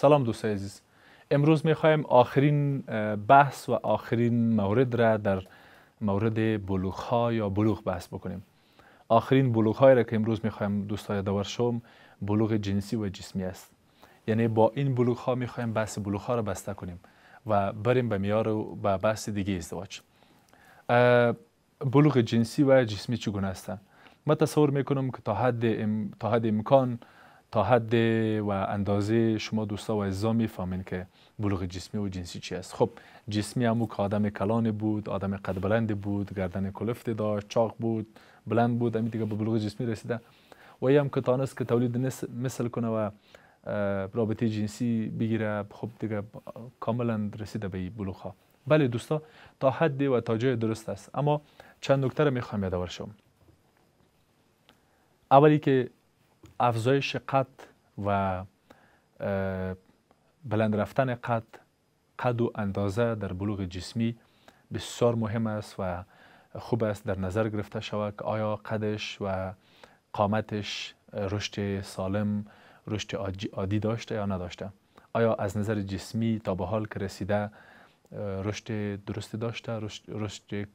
سلام دوستای عزیز امروز میخوایم آخرین بحث و آخرین مورد را در مورد بلوغ ها یا بلوغ بحث بکنیم آخرین بلوغ هایی را که امروز میخوایم دوستای دور شوم بلوغ جنسی و جسمی است یعنی با این بلوغ ها میخوایم بحث بلوغ ها را بسته کنیم و بریم به میار و به بحث دیگه ازدواج بلوغ جنسی و جسمی چگونه هستند من تصور میکنم که تا حد, ام... تا حد امکان تا حد و اندازه شما دوستا و می میفهمین که بلوغ جسمی و جنسی چی است خب جسمی همو که آدم کلان بود آدم قد بلند بود گردن کلفت داشت چاق بود بلند بود امی دیگه به بلوغ جسمی رسیده و هم که تانست که تولید مثل کنه و رابطه جنسی بگیره خب دیگه کاملا رسیده به بلوغ ها بله دوستا تا حد و تا جای درست است اما چند نکته رو میخوام یادآور شم اولی که افزایش قد و بلند رفتن قد قد و اندازه در بلوغ جسمی بسیار مهم است و خوب است در نظر گرفته شود که آیا قدش و قامتش رشد سالم رشد عادی داشته یا نداشته آیا از نظر جسمی تا به حال که رسیده رشد درستی داشته رشد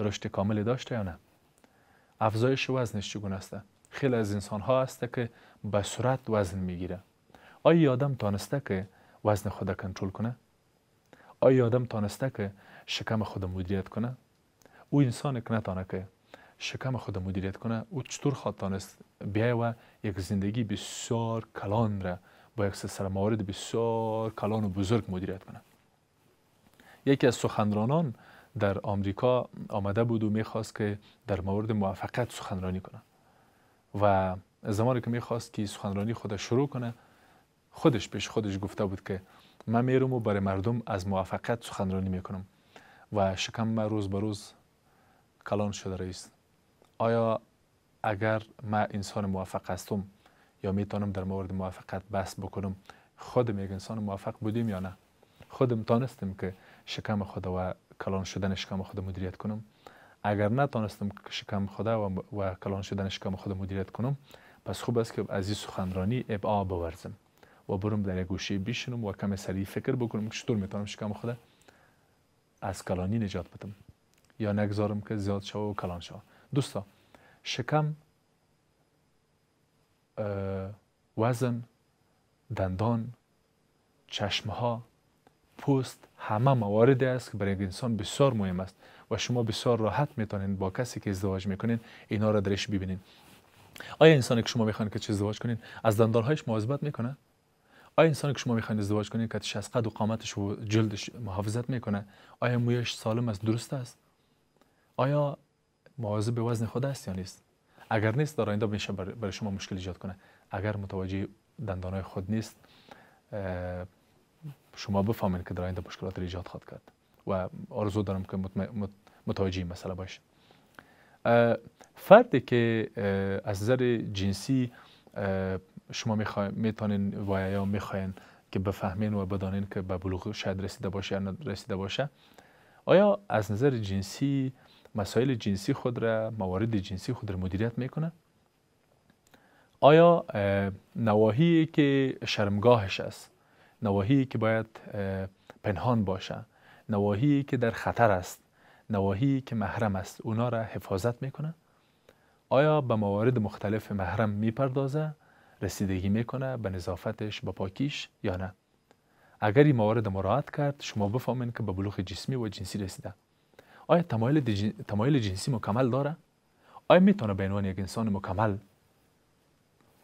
رشد کاملی داشته یا نه افزایش وزنش چگونه است خیلی از انسان ها هسته که به سرعت وزن میگیره آیا آدم تانسته که وزن خود کنترل کنه آیا آدم تانسته که شکم خود مدیریت کنه او انسان که نتانه که شکم خود مدیریت کنه او چطور خواهد تانست بیای و یک زندگی بسیار کلان را با یک سر موارد بسیار کلان و بزرگ مدیریت کنه یکی از سخنرانان در آمریکا آمده بود و میخواست که در مورد موفقیت سخنرانی کنه و زمانی که میخواست که سخنرانی خودش شروع کنه خودش پیش خودش گفته بود که من میرم و برای مردم از موفقیت سخنرانی میکنم و شکم من روز به روز کلان شده رئیس آیا اگر من انسان موفق هستم یا میتونم در مورد موفقیت بحث بکنم خودم یک انسان موفق بودیم یا نه خودم تانستم که شکم خود و کلان شدن شکم خود مدیریت کنم اگر نتانستم شکم خدا و, و کلان شدن شکم خود مدیریت کنم پس خوب است که از این سخنرانی ابعا بورزم و برم در یک گوشه بشینم و کم سریع فکر بکنم که چطور میتونم شکم خدا از کلانی نجات بدم یا نگذارم که زیاد شو و کلان شو دوستا شکم وزن دندان ها پوست همه موارد است که برای یک انسان بسیار مهم است و شما بسیار راحت میتونین با کسی که ازدواج میکنین اینا را درش ببینین آیا انسانی که شما میخواین که چه ازدواج کنین از دندانهایش مواظبت میکنه آیا انسانی که شما میخواین ازدواج کنین که از قد و قامتش و جلدش محافظت میکنه آیا مویش سالم است درست است آیا مواظب به وزن خود است یا نیست اگر نیست در آینده میشه برای شما مشکل ایجاد کنه اگر متوجه دندانهای خود نیست شما بفهمین که در آینده مشکلات ایجاد خواهد کرد و آرزو دارم که متوجه مسئله باشه. فردی که از نظر جنسی شما میتونین و یا میخواین که بفهمین و بدانین که به بلوغ شاید رسیده باشه یا رسیده باشه آیا از نظر جنسی مسائل جنسی خود را موارد جنسی خود را مدیریت میکنه آیا نواهی که شرمگاهش است نواهی که باید پنهان باشه نواهی که در خطر است نواهی که محرم است اونا را حفاظت میکنه آیا به موارد مختلف محرم میپردازه رسیدگی میکنه به نظافتش به پاکیش یا نه اگر این موارد مراعات کرد شما بفهمین که به بلوغ جسمی و جنسی رسیده آیا تمایل, تمایل جنسی مکمل داره آیا میتونه به عنوان یک انسان مکمل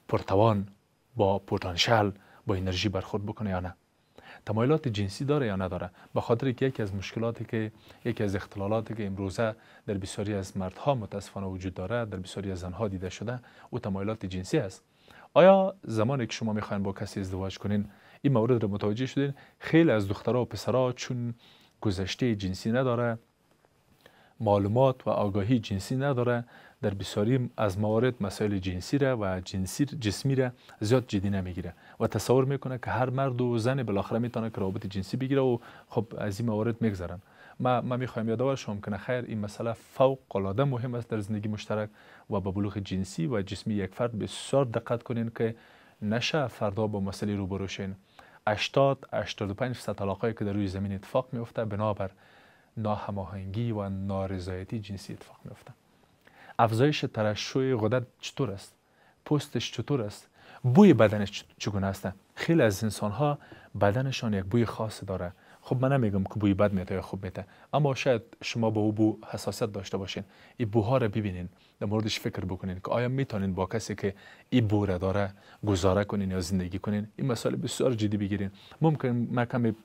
پرتوان با پتانسیل با انرژی برخورد بکنه یا نه تمایلات جنسی داره یا نداره به خاطر که یکی از مشکلاتی که یکی از اختلالاتی که امروزه در بسیاری از مردها متاسفانه وجود داره در بسیاری از زنها دیده شده او تمایلات جنسی است آیا زمانی که شما میخواین با کسی ازدواج کنین این مورد رو متوجه شدین خیلی از دخترها و پسرها چون گذشته جنسی نداره معلومات و آگاهی جنسی نداره در بسیاری از موارد مسائل جنسی را و جنسی جسمی را زیاد جدی نمیگیره و تصور میکنه که هر مرد و زن بالاخره میتونه که رابطه جنسی بگیره و خب از این موارد میگذرن ما ما میخوایم یادآور شوم که خیر این مسئله فوق العاده مهم است در زندگی مشترک و به بلوغ جنسی و جسمی یک فرد بسیار دقت کنین که نشه فردا با مسئله روبرو شین 80 85 درصد طلاقایی که در روی زمین اتفاق میفته بنابر ناهماهنگی و نارضایتی جنسی اتفاق میفته افزایش ترشوی غدد چطور است پوستش چطور است بوی بدنش چگونه است خیلی از انسان ها بدنشان یک بوی خاص داره خب من نمیگم که بوی بد میته یا خوب میته اما شاید شما به او بو حساسیت داشته باشین این بوها رو ببینین در موردش فکر بکنین که آیا میتونین با کسی که این بو را داره گزاره کنین یا زندگی کنین این مسئله بسیار جدی بگیرین ممکن من کمی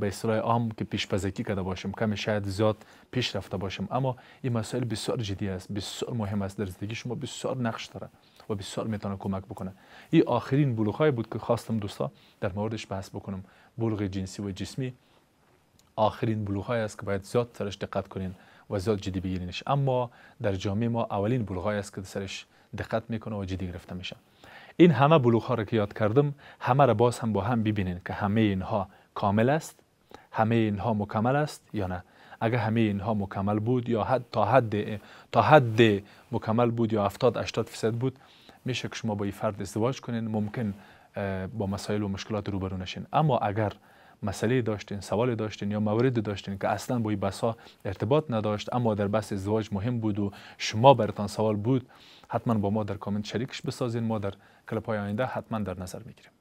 به اصطلاح عام که پیشپزکی کرده باشیم کمی شاید زیاد پیش رفته باشیم اما این مسائل بسیار جدی است بسیار مهم است در زندگی شما بسیار نقش داره و بسیار میتونه کمک بکنه این آخرین بلوغ بود که خواستم دوستا در موردش بحث بکنم بلوغ جنسی و جسمی آخرین بلوغ است که باید زیاد سرش دقت کنین و زیاد جدی بگیرینش اما در جامعه ما اولین بلوغ است که سرش دقت میکنه و جدی گرفته میشه این همه بلوغ ها را که یاد کردم همه را باز هم با هم ببینین که همه اینها کامل است همه اینها مکمل است یا نه اگر همه اینها مکمل بود یا حد تا حد تا حد مکمل بود یا 70 80 درصد بود میشه که شما با این فرد ازدواج کنین ممکن با مسائل و مشکلات روبرو نشین اما اگر مسئله داشتین سوال داشتین یا مواردی داشتین که اصلا با این بسا ارتباط نداشت اما در بحث ازدواج مهم بود و شما برتان سوال بود حتما با ما در کامنت شریکش بسازین ما در کلپ های آینده حتما در نظر میگیریم